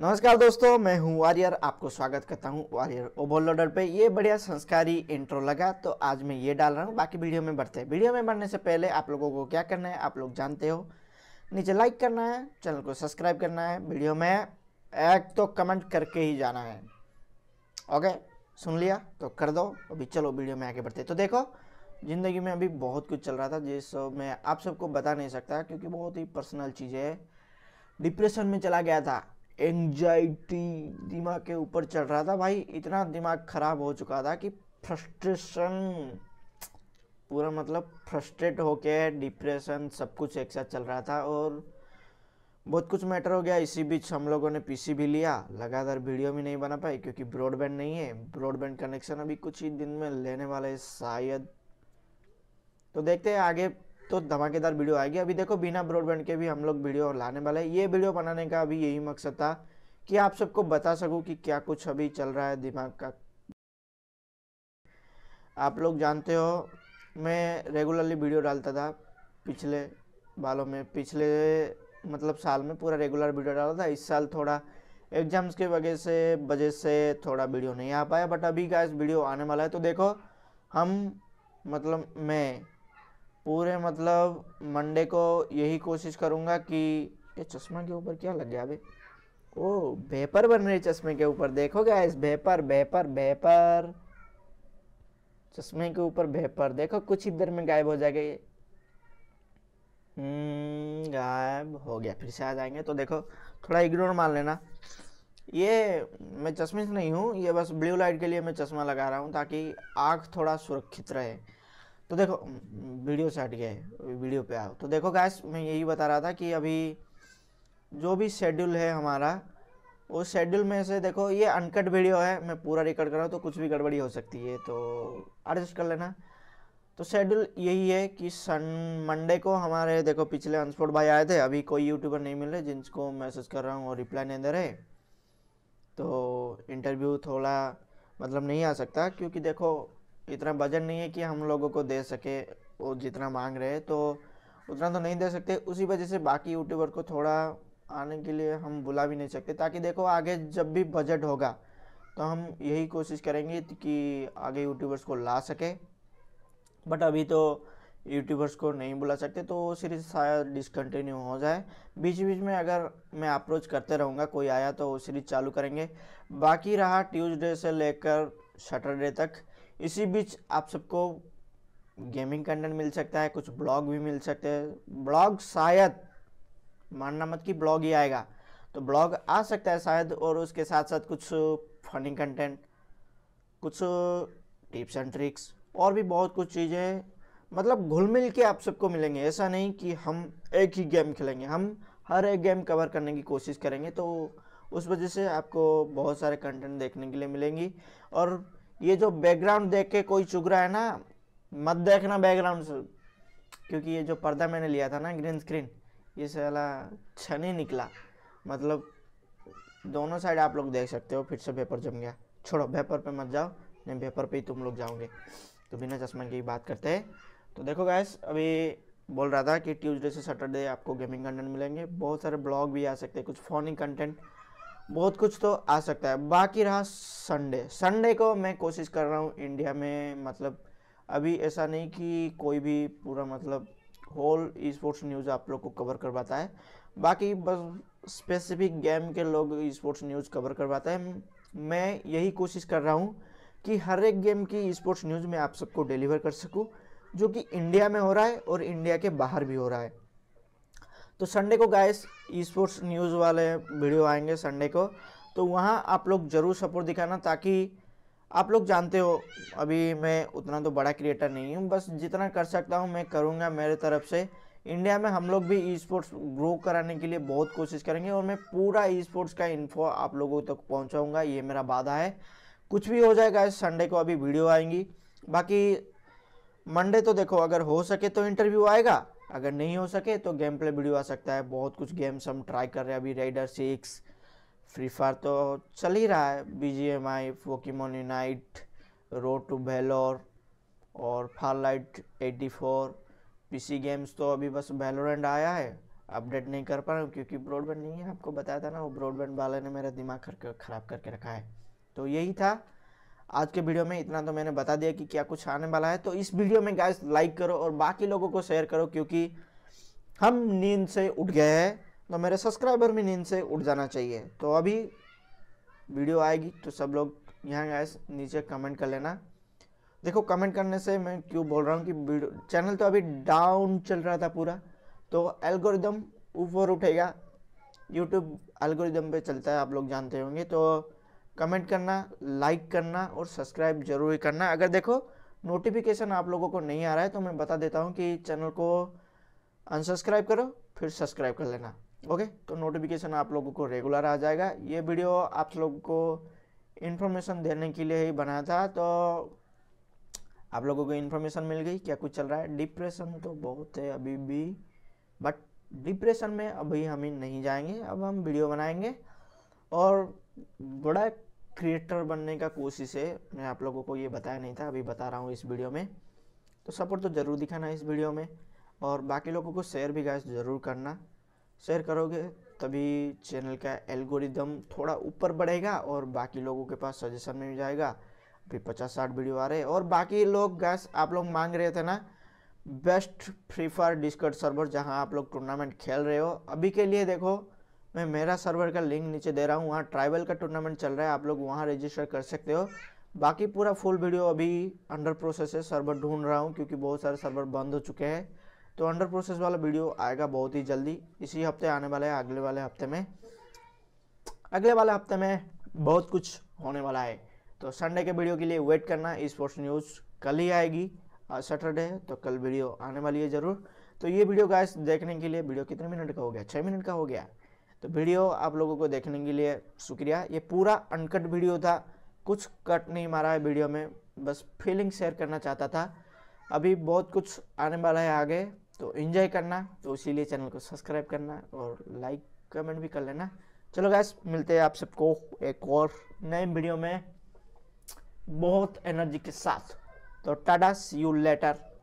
नमस्कार दोस्तों मैं हूं वारियर आपको स्वागत करता हूं वारियर ओवरलोडर पे ये बढ़िया संस्कारी इंट्रो लगा तो आज मैं ये डाल रहा हूं बाकी वीडियो में बढ़ते हैं वीडियो में बढ़ने से पहले आप लोगों को क्या करना है आप लोग जानते हो नीचे लाइक करना है चैनल को सब्सक्राइब करना है वीडियो में एक तो कमेंट करके ही जाना है ओके सुन लिया तो कर दो अभी चलो वीडियो में आगे बढ़ते तो देखो ज़िंदगी में अभी बहुत कुछ चल रहा था जिस मैं आप सबको बता नहीं सकता क्योंकि बहुत ही पर्सनल चीज़ है डिप्रेशन में चला गया था एंजाइटी दिमाग के ऊपर चल रहा था भाई इतना दिमाग खराब हो चुका था कि फ्रस्ट्रेशन पूरा मतलब फ्रस्ट्रेट होके डिप्रेशन सब कुछ एक साथ चल रहा था और बहुत कुछ मैटर हो गया इसी बीच हम लोगों ने पीसी भी लिया लगातार वीडियो भी नहीं बना पाए क्योंकि ब्रॉडबैंड नहीं है ब्रॉडबैंड कनेक्शन अभी कुछ ही दिन में लेने वाले शायद तो देखते हैं आगे तो धमाकेदार वीडियो आएगी अभी देखो बिना ब्रॉडबैंड के भी हम लोग वीडियो लाने वाले हैं ये वीडियो बनाने का अभी यही मकसद था कि आप सबको बता सकूँ कि क्या कुछ अभी चल रहा है दिमाग का आप लोग जानते हो मैं रेगुलरली वीडियो डालता था पिछले बालों में पिछले मतलब साल में पूरा रेगुलर वीडियो डाला था इस साल थोड़ा एग्जाम्स के वजह से वजह से थोड़ा वीडियो नहीं आ पाया बट अभी का वीडियो आने वाला है तो देखो हम मतलब मैं पूरे मतलब मंडे को यही कोशिश करूँगा कि ये चश्मा के ऊपर क्या लग गया अभी ओ भेपर बन रहे चश्मे के ऊपर देखो इस भेपर भेपर भेपर चश्मे के ऊपर भेपर देखो कुछ ही देर में गायब हो जाएगा ये हम्म, गायब हो गया फिर से आ जाएंगे तो देखो थोड़ा इग्नोर मान लेना ये मैं चश्मे से नहीं हूँ ये बस ब्लू लाइट के लिए मैं चश्मा लगा रहा हूँ ताकि आँख थोड़ा सुरक्षित रहे तो देखो वीडियो से हट गए वीडियो पे आओ तो देखो गैस मैं यही बता रहा था कि अभी जो भी शेड्यूल है हमारा उस शेड्यूल में से देखो ये अनकट वीडियो है मैं पूरा रिकॉर्ड कर रहा हूँ तो कुछ भी गड़बड़ी हो सकती है तो एडजस्ट कर लेना तो शेड्यूल यही है कि सन मंडे को हमारे देखो पिछले अनस्पोर्ट भाई आए थे अभी कोई यूट्यूबर नहीं मिल रहे जिनको मैसेज कर रहा हूँ और रिप्लाई नहीं दे रहे तो इंटरव्यू थोड़ा मतलब नहीं आ सकता क्योंकि देखो इतना बजट नहीं है कि हम लोगों को दे सके वो जितना मांग रहे तो उतना तो नहीं दे सकते उसी वजह से बाकी यूट्यूबर को थोड़ा आने के लिए हम बुला भी नहीं सकते ताकि देखो आगे जब भी बजट होगा तो हम यही कोशिश करेंगे कि आगे यूट्यूबर्स को ला सके बट अभी तो यूट्यूबर्स को नहीं बुला सकते तो सीरीज़ शायद डिसकंटिन्यू हो जाए बीच बीच में अगर मैं अप्रोच करते रहूँगा कोई आया तो वो सीरीज़ चालू करेंगे बाकी रहा ट्यूसडे से लेकर सैटरडे तक इसी बीच आप सबको गेमिंग कंटेंट मिल सकता है कुछ ब्लॉग भी मिल सकते हैं ब्लॉग शायद मानना मत कि ब्लॉग ही आएगा तो ब्लॉग आ सकता है शायद और उसके साथ साथ कुछ फनी कंटेंट कुछ टिप्स एंड ट्रिक्स और भी बहुत कुछ चीज़ें मतलब घुल मिल के आप सबको मिलेंगे ऐसा नहीं कि हम एक ही गेम खेलेंगे हम हर एक गेम कवर करने की कोशिश करेंगे तो उस वजह से आपको बहुत सारे कंटेंट देखने के लिए मिलेंगी और ये जो बैकग्राउंड देख के कोई चुग रहा है ना मत देखना बैकग्राउंड से क्योंकि ये जो पर्दा मैंने लिया था ना ग्रीन स्क्रीन ये साला छनी निकला मतलब दोनों साइड आप लोग देख सकते हो फिर से पेपर जम गया छोड़ो पेपर पे मत जाओ नहीं पेपर पे ही तुम लोग जाओगे तो बिना चश्मा की बात करते हैं तो देखो गैस अभी बोल रहा था कि ट्यूसडे से सैटरडे आपको गेमिंग कंटेंट मिलेंगे बहुत सारे ब्लॉग भी आ सकते हैं कुछ फोनिंग कंटेंट बहुत कुछ तो आ सकता है बाकी रहा संडे संडे को मैं कोशिश कर रहा हूँ इंडिया में मतलब अभी ऐसा नहीं कि कोई भी पूरा मतलब होल ई स्पोर्ट्स न्यूज़ आप लोग को कवर करवाता है बाकी बस स्पेसिफिक गेम के लोग ई स्पोर्ट्स न्यूज़ कवर करवाते हैं मैं यही कोशिश कर रहा हूँ कि हर एक गेम की ई स्पोर्ट्स न्यूज़ में आप सबको डिलीवर कर सकूँ जो कि इंडिया में हो रहा है और इंडिया के बाहर भी हो रहा है तो संडे को गाइस ई स्पोर्ट्स न्यूज़ वाले वीडियो आएंगे संडे को तो वहाँ आप लोग ज़रूर सपोर्ट दिखाना ताकि आप लोग जानते हो अभी मैं उतना तो बड़ा क्रिएटर नहीं हूँ बस जितना कर सकता हूँ मैं करूँगा मेरे तरफ से इंडिया में हम लोग भी ई स्पोर्ट्स ग्रो कराने के लिए बहुत कोशिश करेंगे और मैं पूरा ई स्पोर्ट्स का इन्फो आप लोगों तक तो पहुँचाऊँगा ये मेरा वादा है कुछ भी हो जाएगा इस संडे को अभी वीडियो आएंगी बाकी मंडे तो देखो अगर हो सके तो इंटरव्यू आएगा अगर नहीं हो सके तो गेम प्ले वीडियो आ सकता है बहुत कुछ गेम्स हम ट्राई कर रहे हैं अभी रेडर सिक्स फ्री फायर तो चल ही रहा है B G M I Pokemon unite road to valor और Farlight eighty four P games तो अभी बस वेलोरेंट आया है अपडेट नहीं कर पा रहा हूँ क्योंकि ब्रॉडबैंड नहीं है आपको बताया था ना वो ब्रॉडबैंड वाले ने मेरा दिमाग खराब करके रखा है तो यही था आज के वीडियो में इतना तो मैंने बता दिया कि क्या कुछ आने वाला है तो इस वीडियो में गैस लाइक करो और बाकी लोगों को शेयर करो क्योंकि हम नींद से उठ गए हैं तो मेरे सब्सक्राइबर भी नींद से उठ जाना चाहिए तो अभी वीडियो आएगी तो सब लोग यहाँ गैस नीचे कमेंट कर लेना देखो कमेंट करने से मैं क्यों बोल रहा हूँ कि चैनल तो अभी डाउन चल रहा था पूरा तो एल्गोरिदम ऊपर उठेगा यूट्यूब एल्गोरिदम पे चलता है आप लोग जानते होंगे तो कमेंट करना लाइक करना और सब्सक्राइब जरूर करना अगर देखो नोटिफिकेशन आप लोगों को नहीं आ रहा है तो मैं बता देता हूँ कि चैनल को अनसब्सक्राइब करो फिर सब्सक्राइब कर लेना ओके तो नोटिफिकेशन आप लोगों को रेगुलर आ जाएगा ये वीडियो आप लोगों को इन्फॉर्मेशन देने के लिए ही बना था तो आप लोगों को इन्फॉर्मेशन मिल गई क्या कुछ चल रहा है डिप्रेशन तो बहुत है अभी भी बट डिप्रेशन में अभी हम नहीं जाएंगे अब हम वीडियो बनाएंगे और बड़ा क्रिएटर बनने का कोशिश है मैं आप लोगों को ये बताया नहीं था अभी बता रहा हूँ इस वीडियो में तो सपोर्ट तो ज़रूर दिखाना इस वीडियो में और बाकी लोगों को शेयर भी गाइस ज़रूर करना शेयर करोगे तभी चैनल का एल्गोरिदम थोड़ा ऊपर बढ़ेगा और बाकी लोगों के पास सजेशन में जाएगा अभी पचास साठ वीडियो आ रहे हैं और बाकी लोग गैस आप लोग मांग रहे थे ना best free fire discord server जहां आप लोग टूर्नामेंट खेल रहे हो अभी के लिए देखो मैं मेरा सर्वर का लिंक नीचे दे रहा हूँ वहाँ ट्राइबल का टूर्नामेंट चल रहा है आप लोग वहाँ रजिस्टर कर सकते हो बाकी पूरा फुल वीडियो अभी अंडर प्रोसेस है सर्वर ढूंढ रहा हूँ क्योंकि बहुत सारे सर्वर बंद हो चुके हैं तो अंडर प्रोसेस वाला वीडियो आएगा बहुत ही जल्दी इसी हफ्ते आने वाला है अगले वाले हफ्ते में अगले वाले हफ्ते में बहुत कुछ होने वाला है तो संडे के वीडियो के लिए वेट करना स्पोर्ट्स न्यूज़ कल ही आएगी आज सैटरडे है तो कल वीडियो आने वाली है ज़रूर तो ये वीडियो गाइस देखने के लिए वीडियो कितने मिनट का हो गया छः मिनट का हो गया तो वीडियो आप लोगों को देखने के लिए शुक्रिया ये पूरा अनकट वीडियो था कुछ कट नहीं मारा है वीडियो में बस फीलिंग शेयर करना चाहता था अभी बहुत कुछ आने वाला है आगे तो इन्जॉय करना तो इसीलिए चैनल को सब्सक्राइब करना और लाइक कमेंट भी कर लेना चलो गैस मिलते हैं आप सबको एक और नए वीडियो में बहुत एनर्जी के साथ तो टाटा सी यू लेटर